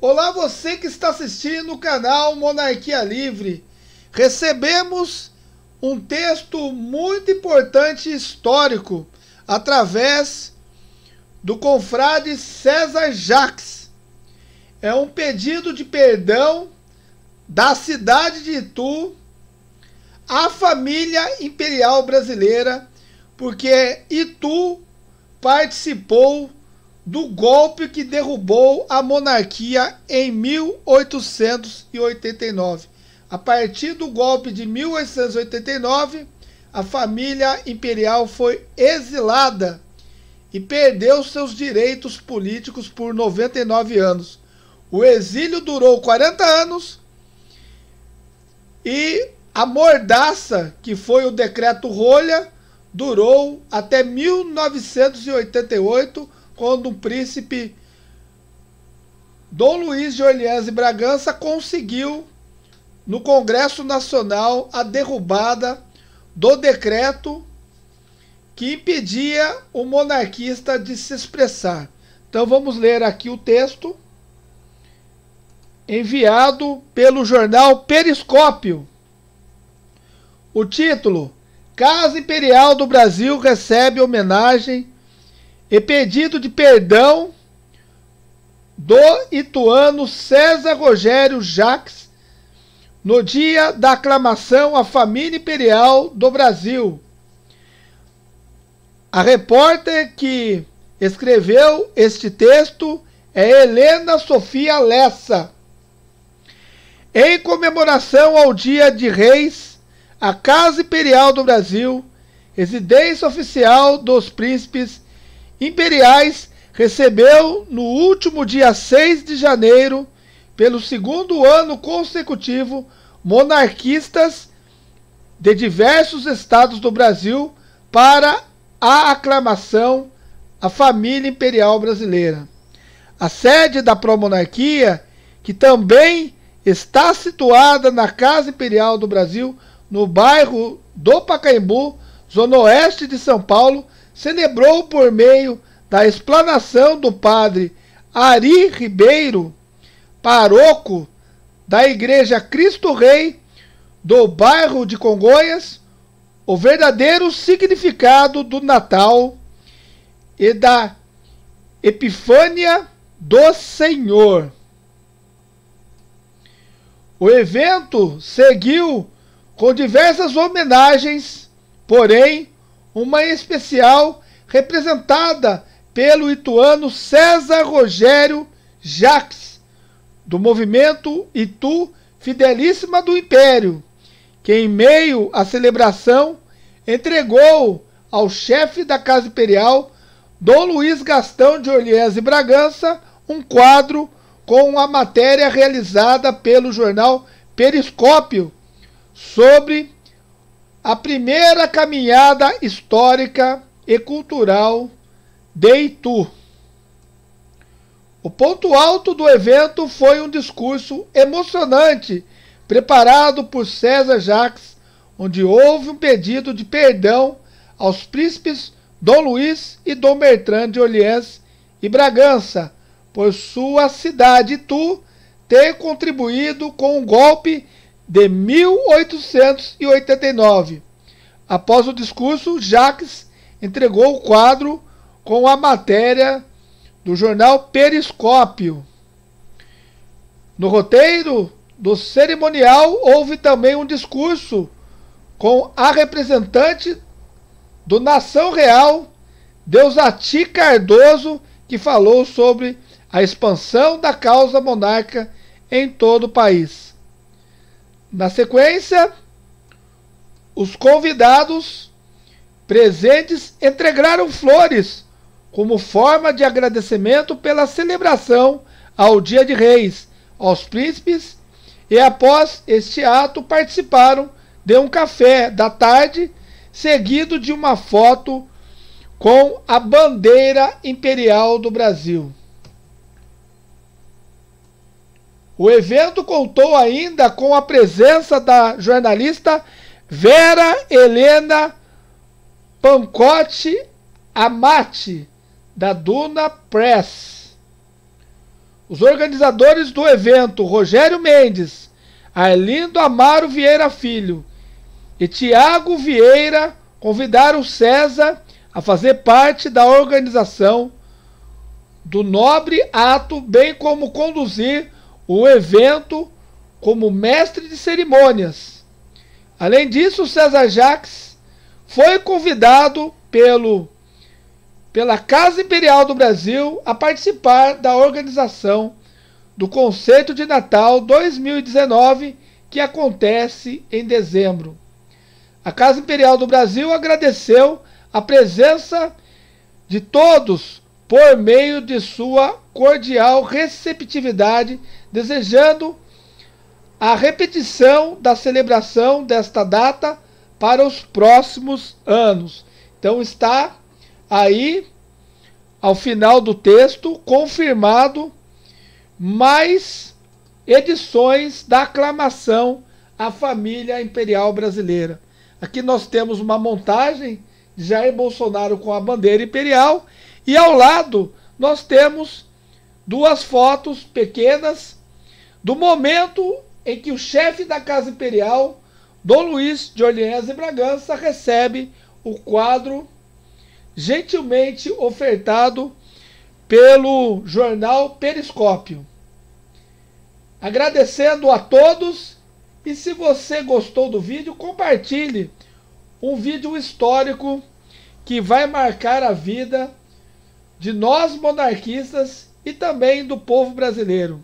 Olá você que está assistindo o canal Monarquia Livre. Recebemos um texto muito importante histórico através do confrade César Jacques. É um pedido de perdão da cidade de Itu à família imperial brasileira, porque Itu participou do golpe que derrubou a monarquia em 1889. A partir do golpe de 1889, a família imperial foi exilada e perdeu seus direitos políticos por 99 anos. O exílio durou 40 anos e a mordaça, que foi o decreto Rolha, durou até 1988 quando o príncipe Dom Luiz de Orleans e Bragança conseguiu no Congresso Nacional a derrubada do decreto que impedia o monarquista de se expressar. Então vamos ler aqui o texto enviado pelo jornal Periscópio. O título: Casa Imperial do Brasil recebe homenagem e pedido de perdão do ituano César Rogério Jacques no dia da aclamação à família imperial do Brasil. A repórter que escreveu este texto é Helena Sofia Lessa. Em comemoração ao Dia de Reis, a Casa Imperial do Brasil, residência oficial dos príncipes Imperiais recebeu no último dia 6 de janeiro, pelo segundo ano consecutivo, monarquistas de diversos estados do Brasil para a aclamação à família imperial brasileira. A sede da promonarquia, que também está situada na Casa Imperial do Brasil, no bairro do Pacaembu, zona oeste de São Paulo, celebrou por meio da explanação do padre Ari Ribeiro, paroco da Igreja Cristo Rei do bairro de Congonhas, o verdadeiro significado do Natal e da Epifânia do Senhor. O evento seguiu com diversas homenagens, porém, uma especial representada pelo ituano César Rogério Jacques, do movimento Itu Fidelíssima do Império, que em meio à celebração entregou ao chefe da Casa Imperial, Dom Luiz Gastão de Orleans e Bragança, um quadro com a matéria realizada pelo jornal Periscópio sobre a primeira caminhada histórica e cultural de Itu. O ponto alto do evento foi um discurso emocionante preparado por César Jacques, onde houve um pedido de perdão aos príncipes Dom Luís e Dom Bertrand de Orleans e Bragança por sua cidade Itu ter contribuído com o um golpe de 1889. Após o discurso, Jacques entregou o quadro com a matéria do jornal Periscópio. No roteiro do cerimonial houve também um discurso com a representante do Nação Real, Deusati Cardoso, que falou sobre a expansão da causa monarca em todo o país. Na sequência, os convidados presentes entregaram flores como forma de agradecimento pela celebração ao Dia de Reis aos príncipes e após este ato participaram de um café da tarde seguido de uma foto com a bandeira imperial do Brasil. O evento contou ainda com a presença da jornalista Vera Helena Pancotti Amati, da Duna Press. Os organizadores do evento, Rogério Mendes, Arlindo Amaro Vieira Filho e Tiago Vieira, convidaram César a fazer parte da organização do nobre ato, bem como conduzir o evento como mestre de cerimônias. Além disso, César Jacques foi convidado pelo, pela Casa Imperial do Brasil a participar da organização do Conceito de Natal 2019, que acontece em dezembro. A Casa Imperial do Brasil agradeceu a presença de todos por meio de sua cordial receptividade, desejando a repetição da celebração desta data para os próximos anos. Então está aí ao final do texto confirmado mais edições da aclamação à família imperial brasileira. Aqui nós temos uma montagem de Jair Bolsonaro com a bandeira imperial e ao lado nós temos duas fotos pequenas do momento em que o chefe da Casa Imperial, Dom Luiz de Orleans e Bragança, recebe o quadro gentilmente ofertado pelo jornal Periscópio. Agradecendo a todos e se você gostou do vídeo, compartilhe um vídeo histórico que vai marcar a vida de nós monarquistas e também do povo brasileiro.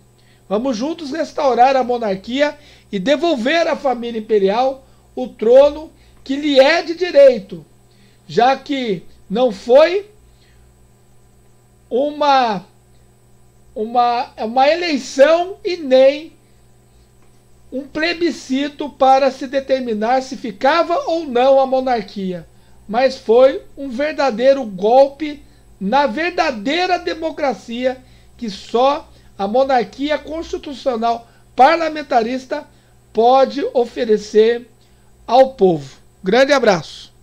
Vamos juntos restaurar a monarquia e devolver à família imperial o trono que lhe é de direito, já que não foi uma uma, uma eleição e nem um plebiscito para se determinar se ficava ou não a monarquia, mas foi um verdadeiro golpe na verdadeira democracia que só a monarquia constitucional parlamentarista pode oferecer ao povo. Grande abraço.